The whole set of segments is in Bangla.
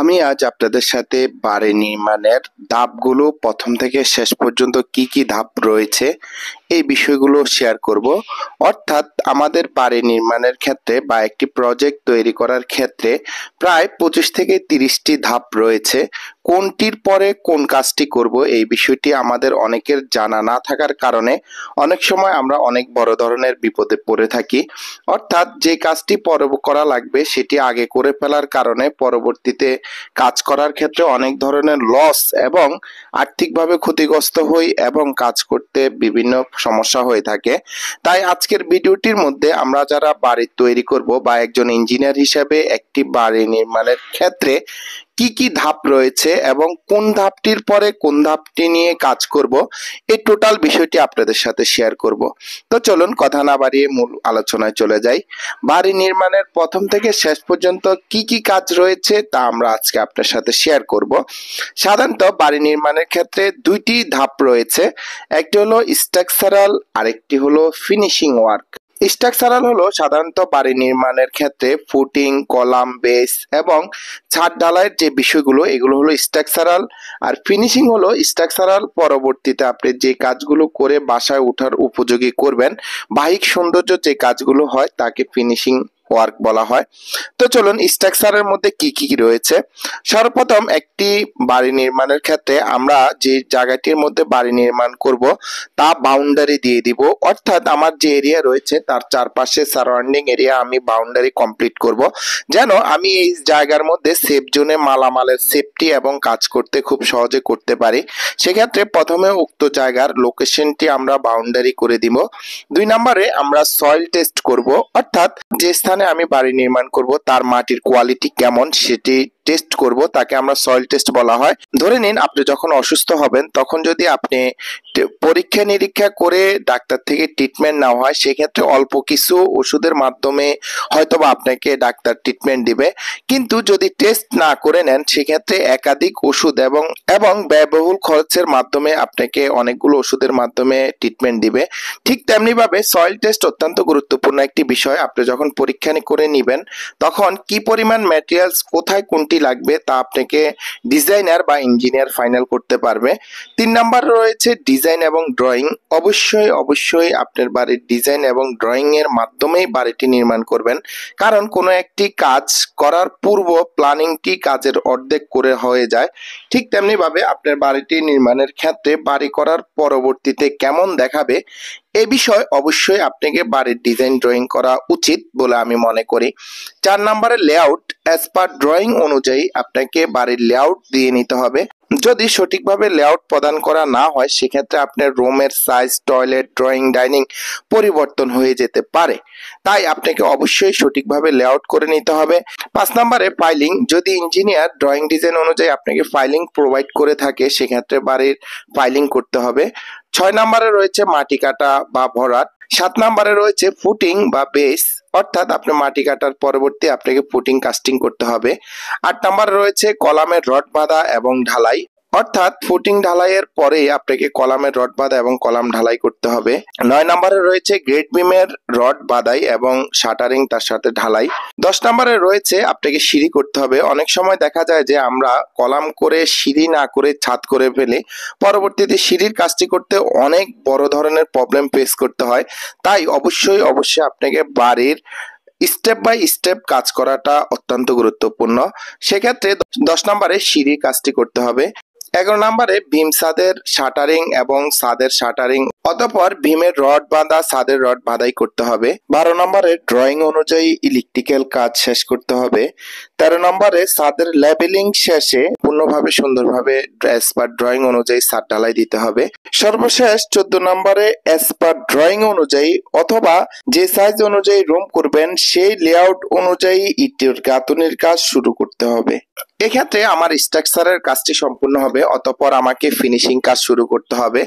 আমি আজ আপনাদের সাথে বাড়ি নির্মাণের ধাপগুলো প্রথম থেকে শেষ পর্যন্ত কি কি ধাপ রয়েছে এই বিষয়গুলো শেয়ার করব অর্থাৎ আমাদের বাড়ি নির্মাণের ক্ষেত্রে বা একটি প্রজেক্ট তৈরি করার ক্ষেত্রে প্রায় পঁচিশ থেকে তিরিশটি ধাপ রয়েছে কোনটির পরে কোন কাজটি করব এই বিষয়টি আমাদের অনেকের জানা না থাকার কারণে অনেক সময় আমরা অনেক বড় ধরনের বিপদে পড়ে থাকি অর্থাৎ যে কাজটি পর করা লাগবে সেটি আগে করে ফেলার কারণে পরবর্তীতে কাজ করার ক্ষেত্রে অনেক ধরনের লস এবং আর্থিকভাবে ক্ষতিগ্রস্ত হই এবং কাজ করতে বিভিন্ন সমস্যা হয়ে থাকে তাই আজকের ভিডিওটির মধ্যে আমরা যারা বাড়ি তৈরি করব বা একজন ইঞ্জিনিয়ার হিসাবে একটি বাড়ি নির্মাণের ক্ষেত্রে কি কি ধাপ রয়েছে এবং কোন ধাপটির পরে কোন ধাপটি নিয়ে কাজ করব এই টোটাল বিষয়টি আপনাদের সাথে শেয়ার করব তো চলুন কথা না বাড়িয়ে মূল আলোচনায় চলে যাই বাড়ি নির্মাণের প্রথম থেকে শেষ পর্যন্ত কি কি কাজ রয়েছে তা আমরা আজকে আপনার সাথে শেয়ার করব সাধারণত বাড়ি নির্মাণের ক্ষেত্রে দুইটি ধাপ রয়েছে একটি হলো স্ট্রাকচারাল আরেকটি হলো ফিনিশিং ওয়ার্ক স্ট্রাকচারাল হলো সাধারণত বাড়ি নির্মাণের ক্ষেত্রে ফুটিং কলাম বেস এবং ছাদ ঢালাইয়ের যে বিষয়গুলো এগুলো হলো স্ট্রাকচারাল আর ফিনিশিং হলো স্ট্রাকচারাল পরবর্তীতে আপনি যে কাজগুলো করে বাসায় ওঠার উপযোগী করবেন বাহিক সৌন্দর্য যে কাজগুলো হয় তাকে ফিনিশিং ওয়ার্ক বলা হয় তো চলুন স্ট্রাকচারের মধ্যে কি কি রয়েছে সর্বপ্রথম একটি বাড়ি নির্মাণের ক্ষেত্রে আমরা যে জায়গাটির মধ্যে বাড়ি নির্মাণ করব তা বাউন্ডারি দিয়ে দিব অর্থাৎ আমার যে এরিয়া রয়েছে তার চারপাশে সারাউন্ডিং এরিয়া আমি বাউন্ডারি কমপ্লিট করব যেন আমি এই জায়গার মধ্যে সেফ জোনে মালামালের সেফটি এবং কাজ করতে খুব সহজে করতে পারি সেক্ষেত্রে প্রথমে উক্ত জায়গার লোকেশনটি আমরা বাউন্ডারি করে দিব দুই নম্বরে আমরা সয়েল টেস্ট করব অর্থাৎ যে স্থান যেখানে আমি বাড়ি নির্মাণ করব তার মাটির কোয়ালিটি কেমন সেটি টেস্ট করব তাকে আমরা সয়েল টেস্ট বলা হয় ধরে নিন আপনি যখন অসুস্থ হবেন তখন যদি আপনি পরীক্ষা নিরীক্ষা করে ডাক্তার থেকে ট্রিটমেন্ট নেওয়া হয় সেক্ষেত্রে অল্প কিছু ওষুধের মাধ্যমে হয়তোবা আপনাকে ডাক্তার ট্রিটমেন্ট দিবে কিন্তু যদি টেস্ট না করে নেন সেক্ষেত্রে একাধিক ওষুধ এবং এবং ব্যয়বহুল খরচের মাধ্যমে আপনাকে অনেকগুলো ওষুধের মাধ্যমে ট্রিটমেন্ট দিবে ঠিক তেমনিভাবে সয়েল টেস্ট অত্যন্ত গুরুত্বপূর্ণ একটি বিষয় আপনি যখন পরীক্ষা করে নেবেন তখন কি পরিমাণ ম্যাটেরিয়ালস কোথায় কোনটি লাগবে তা আপনাকে ডিজাইনার বা ইঞ্জিনিয়ার ফাইনাল করতে পারবে তিন নাম্বার রয়েছে ডিজাইন এবং ড্রয়িং অবশ্যই অবশ্যই আপনার বাড়ির ডিজাইন এবং ড্রয়িংয়ের মাধ্যমেই বাড়িটি নির্মাণ করবেন কারণ কোনো একটি কাজ করার পূর্ব প্ল্যানিংটি কাজের অর্ধেক করে হয়ে যায় ঠিক তেমনিভাবে আপনার বাড়িটি নির্মাণের ক্ষেত্রে বাড়ি করার পরবর্তীতে কেমন দেখাবে এ বিষয়ে অবশ্যই আপনাকে বাড়ির ডিজাইন ড্রয়িং করা উচিত বলে আমি মনে করি চার নাম্বারের লেআউট অ্যাজ পার ড্রয়িং অনুযায়ী আপনাকে বাড়ির লেআউট দিয়ে নিতে হবে যদি সঠিকভাবে লেআউট প্রদান করা না হয় সেক্ষেত্রে আপনার রুমের সাইজ টয়লেট ড্রয়িং ডাইনিং পরিবর্তন হয়ে যেতে পারে তাই আপনাকে অবশ্যই সঠিকভাবে লেআউট করে নিতে হবে পাঁচ নম্বরে ফাইলিং যদি ইঞ্জিনিয়ার ড্রয়িং ডিজাইন অনুযায়ী আপনাকে ফাইলিং প্রোভাইড করে থাকে সেক্ষেত্রে বাড়ির ফাইলিং করতে হবে ছয় নম্বরে রয়েছে মাটি কাটা বা ভরাট সাত নম্বরে রয়েছে ফুটিং বা বেস অর্থাৎ আপনার মাটি কাটার পরবর্তী আপনাকে পুটিং কাস্টিং করতে হবে আট নাম্বার রয়েছে কলামের রড বাঁধা এবং ঢালাই অর্থাৎ ফুটিং ঢালাইয়ের পরে আপনাকে কলামের রড বাঁধা এবং কলাম ঢালাই করতে হবে নয় নম্বরে রয়েছে গ্রেট বিমের রড বাঁধাই এবং শাটারিং তার সাথে ঢালাই দশ নম্বরে রয়েছে আপনাকে সিঁড়ি করতে হবে অনেক সময় দেখা যায় যে আমরা কলাম করে সিঁড়ি না করে ছাদ করে ফেলে পরবর্তীতে সিঁড়ির কাজটি করতে অনেক বড় ধরনের প্রবলেম ফেস করতে হয় তাই অবশ্যই অবশ্যই আপনাকে বাড়ির স্টেপ বাই স্টেপ কাজ করাটা অত্যন্ত গুরুত্বপূর্ণ সেক্ষেত্রে দশ নম্বরে সিঁড়ির কাজটি করতে হবে এগারো নম্বরে ভীম সাদের শাটারিং এবং সাদের শাটারিং অতঃপর ভীমের রড বাঁধা সাদের রড বাঁধাই করতে হবে বারো নম্বরে ড্রয়িং অনুযায়ী ইলেকট্রিক্যাল কাজ শেষ করতে হবে তেরো নম্বরে সাদের লেবেলিং শেষে পূর্ণভাবে সুন্দরভাবে বা ড্রয়িং অনুযায়ী সাদ ঢালাই দিতে হবে সর্বশেষ চোদ্দ নম্বরে এসপার ড্রয়িং অনুযায়ী অথবা যে সাইজ অনুযায়ী রুম করবেন সেই লেআউট অনুযায়ী ইটের গাঁথনির কাজ শুরু করতে হবে এক্ষেত্রে আমার স্ট্রাকচারের কাজটি সম্পূর্ণ হবে হবে অতঃপর আমাকে ফিনিশিং কাজ শুরু করতে হবে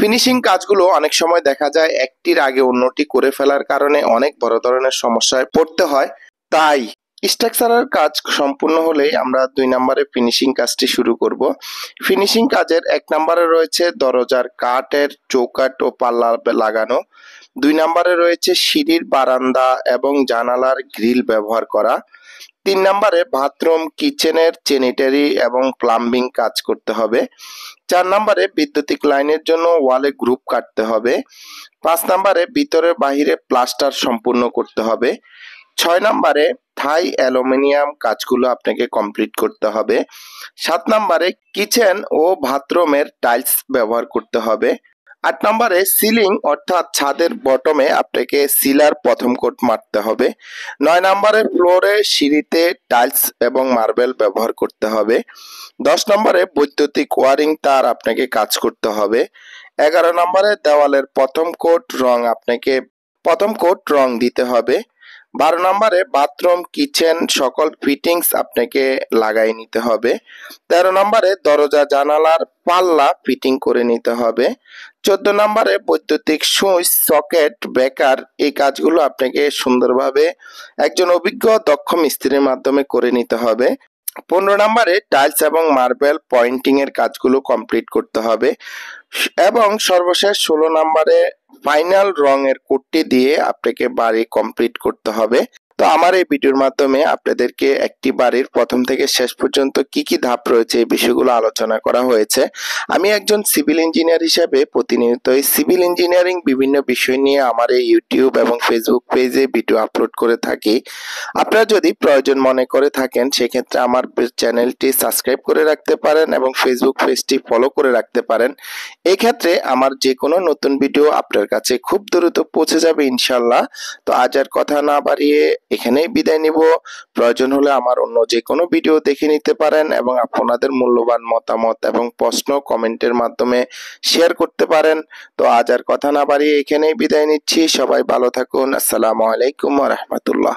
ফিনিশিং কাজগুলো অনেক সময় দেখা যায় একটির আগে অন্যটি করে ফেলার কারণে অনেক বড় ধরনের সমস্যায় পড়তে হয় তাই স্ট্রাকচারের কাজ সম্পূর্ণ হলেই আমরা দুই নম্বরে ফিনিশিং কাজটি শুরু করব ফিনিশিং কাজের এক নম্বরে রয়েছে দরজার কাঠের চৌকাট ও পাল্লা লাগানো দুই নম্বরে রয়েছে সিঁড়ির বারান্দা এবং জানালার গ্রিল ব্যবহার করা তিন নম্বরে বাথরুম কিচেনের চেনিটারি এবং প্লাম্বিং কাজ করতে হবে চার নম্বরে বিদ্যুতিক লাইনের জন্য ওয়ালে গ্রুপ কাটতে হবে পাঁচ নম্বরে ভিতরে বাহিরে প্লাস্টার সম্পূর্ণ করতে হবে ছয় নম্বরে থাই অ্যালুমিনিয়াম কাজগুলো আপনাকে কমপ্লিট করতে হবে সাত নম্বরে কিচেন ও বাথরুমের টাইলস ব্যবহার করতে হবে আট নম্বরে সিলিং অর্থাৎ ছাদের বটমে আপনাকে সিলার প্রথম কোট মারতে হবে নয় নম্বরে ফ্লোরে সিঁড়িতে টাইলস এবং মার্বেল ব্যবহার করতে হবে দশ নম্বরে বৈদ্যুতিক ওয়ারিং তার আপনাকে কাজ করতে হবে এগারো নম্বরে দেওয়ালের প্রথম কোট রং আপনাকে প্রথম কোট রং দিতে হবে বারো নম্বরে বাথরুম কিচেন সকল ফিটিংস আপনাকে লাগাই নিতে হবে তেরো নম্বরে দরজা জানালার পাল্লা ফিটিং করে নিতে হবে চোদ্দ নম্বরে বৈদ্যুতিক সুইচ সকেট বেকার এই কাজগুলো আপনাকে সুন্দরভাবে একজন অভিজ্ঞ দক্ষ মিস্ত্রির মাধ্যমে করে নিতে হবে পনেরো নম্বরে টাইলস এবং মার্বেল পয়েন্টিং এর কাজগুলো কমপ্লিট করতে হবে এবং সর্বশেষ ষোলো নম্বরে ফাইনাল রঙের কোটটি দিয়ে আপনাকে বাড়ি কমপ্লিট করতে হবে তো আমার এই ভিডিওর মাধ্যমে আপনাদেরকে একটি বাড়ির প্রথম থেকে শেষ পর্যন্ত কি কি ধাপ রয়েছে এই বিষয়গুলো আলোচনা করা হয়েছে আমি একজন সিভিল ইঞ্জিনিয়ার হিসেবে প্রতিনিয়ত এই সিভিল ইঞ্জিনিয়ারিং বিভিন্ন বিষয় নিয়ে আমার এই ইউটিউব এবং ফেসবুক পেজে ভিডিও আপলোড করে থাকি আপনারা যদি প্রয়োজন মনে করে থাকেন সেক্ষেত্রে আমার চ্যানেলটি সাবস্ক্রাইব করে রাখতে পারেন এবং ফেসবুক পেজটি ফলো করে রাখতে পারেন এক্ষেত্রে আমার যে কোনো নতুন ভিডিও আপনার কাছে খুব দ্রুত পৌঁছে যাবে ইনশাল্লাহ তো আজ আর কথা না বাড়িয়ে এখানেই বিদায় নিব প্রয়োজন হলে আমার অন্য যে কোনো ভিডিও দেখে নিতে পারেন এবং আপনাদের মূল্যবান মতামত এবং প্রশ্ন কমেন্টের মাধ্যমে শেয়ার করতে পারেন তো আজ আর কথা না বাড়িয়ে এখানেই বিদায় নিচ্ছি সবাই ভালো থাকুন আসসালামু আলাইকুম রহমতুল্লাহ